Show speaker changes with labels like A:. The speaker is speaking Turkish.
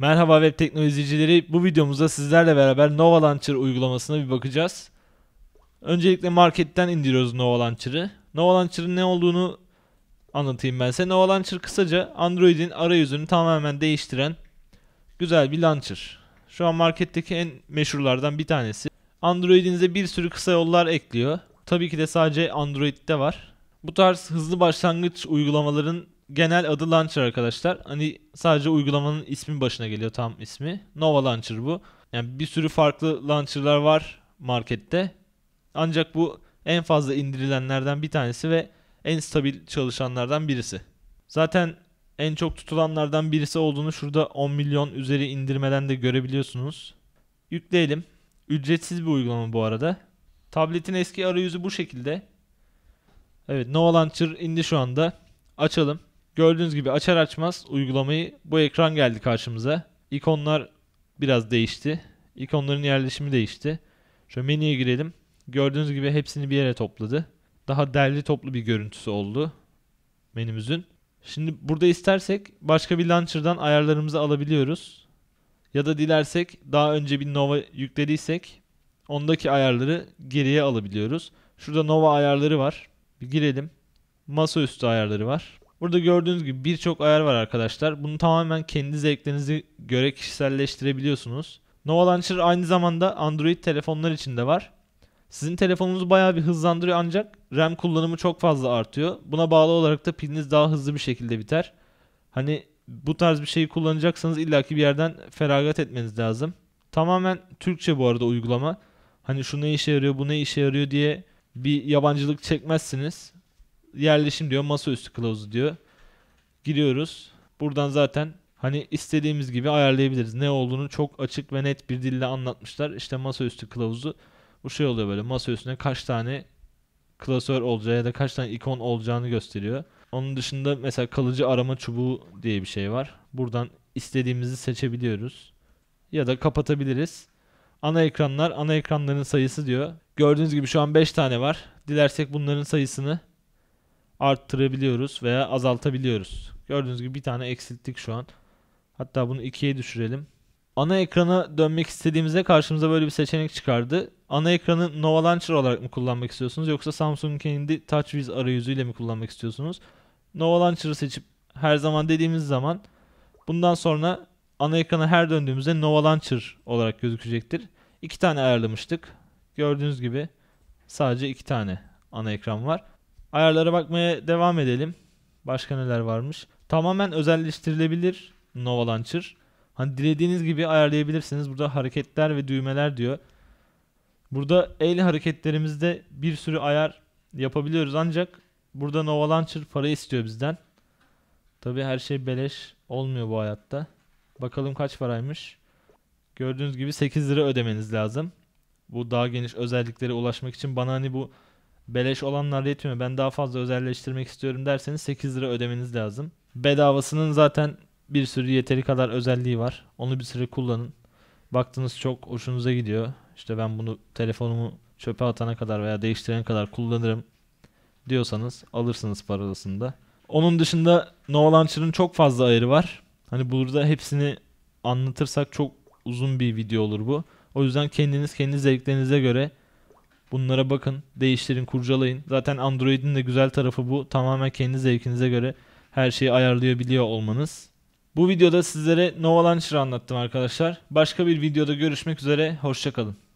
A: Merhaba web teknolojicileri. Bu videomuzda sizlerle beraber Nova Launcher uygulamasına bir bakacağız. Öncelikle marketten indiriyoruz Nova Launcher'ı. Nova Launcher'ın ne olduğunu anlatayım ben size. Nova Launcher kısaca Android'in arayüzünü tamamen değiştiren güzel bir launcher. Şu an marketteki en meşhurlardan bir tanesi. Android'inize bir sürü kısa yollar ekliyor. Tabii ki de sadece Android'de var. Bu tarz hızlı başlangıç uygulamaların genel adı Launcher arkadaşlar. Hani sadece uygulamanın ismi başına geliyor tam ismi. Nova Launcher bu. Yani bir sürü farklı launcher'lar var markette. Ancak bu en fazla indirilenlerden bir tanesi ve en stabil çalışanlardan birisi. Zaten en çok tutulanlardan birisi olduğunu şurada 10 milyon üzeri indirmeden de görebiliyorsunuz. Yükleyelim. Ücretsiz bir uygulama bu arada. Tabletin eski arayüzü bu şekilde. Evet, Nova Launcher indi şu anda. Açalım. Gördüğünüz gibi açar açmaz uygulamayı bu ekran geldi karşımıza. İkonlar biraz değişti. İkonların yerleşimi değişti. Şöyle menüye girelim. Gördüğünüz gibi hepsini bir yere topladı. Daha derli toplu bir görüntüsü oldu menümüzün. Şimdi burada istersek başka bir launcher'dan ayarlarımızı alabiliyoruz. Ya da dilersek daha önce bir Nova yüklediysek ondaki ayarları geriye alabiliyoruz. Şurada Nova ayarları var. Bir girelim. Masaüstü ayarları var. Burada gördüğünüz gibi birçok ayar var arkadaşlar. Bunu tamamen kendi zevklerinize göre kişiselleştirebiliyorsunuz. Nova Launcher aynı zamanda Android telefonlar için de var. Sizin telefonunuzu bayağı bir hızlandırıyor ancak RAM kullanımı çok fazla artıyor. Buna bağlı olarak da piliniz daha hızlı bir şekilde biter. Hani bu tarz bir şeyi kullanacaksanız illaki bir yerden feragat etmeniz lazım. Tamamen Türkçe bu arada uygulama. Hani şu ne işe yarıyor bu ne işe yarıyor diye bir yabancılık çekmezsiniz yerleşim diyor. Masaüstü kılavuzu diyor. Giriyoruz. Buradan zaten hani istediğimiz gibi ayarlayabiliriz. Ne olduğunu çok açık ve net bir dille anlatmışlar. İşte masaüstü kılavuzu bu şey oluyor böyle masaüstüne kaç tane klasör olacağı ya da kaç tane ikon olacağını gösteriyor. Onun dışında mesela kalıcı arama çubuğu diye bir şey var. Buradan istediğimizi seçebiliyoruz. Ya da kapatabiliriz. Ana ekranlar, ana ekranların sayısı diyor. Gördüğünüz gibi şu an 5 tane var. Dilersek bunların sayısını arttırabiliyoruz veya azaltabiliyoruz. Gördüğünüz gibi bir tane eksilttik şu an. Hatta bunu ikiye düşürelim. Ana ekrana dönmek istediğimizde karşımıza böyle bir seçenek çıkardı. Ana ekranı Nova Launcher olarak mı kullanmak istiyorsunuz yoksa Samsung'un kendi TouchWiz arayüzüyle mi kullanmak istiyorsunuz? Nova Launcher'ı seçip her zaman dediğimiz zaman bundan sonra ana ekrana her döndüğümüzde Nova Launcher olarak gözükecektir. İki tane ayarlamıştık. Gördüğünüz gibi sadece iki tane ana ekran var. Ayarlara bakmaya devam edelim. Başka neler varmış? Tamamen özelleştirilebilir Nova Launcher. Hani dilediğiniz gibi ayarlayabilirsiniz. Burada hareketler ve düğmeler diyor. Burada el hareketlerimizde bir sürü ayar yapabiliyoruz ancak burada Nova Launcher para istiyor bizden. Tabi her şey beleş olmuyor bu hayatta. Bakalım kaç paraymış. Gördüğünüz gibi 8 lira ödemeniz lazım. Bu daha geniş özelliklere ulaşmak için bana hani bu beleş olanlar yetmiyor ben daha fazla özelleştirmek istiyorum derseniz 8 lira ödemeniz lazım. Bedavasının zaten bir sürü yeteri kadar özelliği var. Onu bir süre kullanın. Baktınız çok hoşunuza gidiyor. İşte ben bunu telefonumu çöpe atana kadar veya değiştirene kadar kullanırım diyorsanız alırsınız parolasında. Onun dışında No Launcher'ın çok fazla ayarı var. Hani burada hepsini anlatırsak çok uzun bir video olur bu. O yüzden kendiniz kendi zevklerinize göre Bunlara bakın, değiştirin, kurcalayın. Zaten Android'in de güzel tarafı bu. Tamamen kendi zevkinize göre her şeyi ayarlayabiliyor olmanız. Bu videoda sizlere Nova Launcher'ı anlattım arkadaşlar. Başka bir videoda görüşmek üzere, hoşçakalın.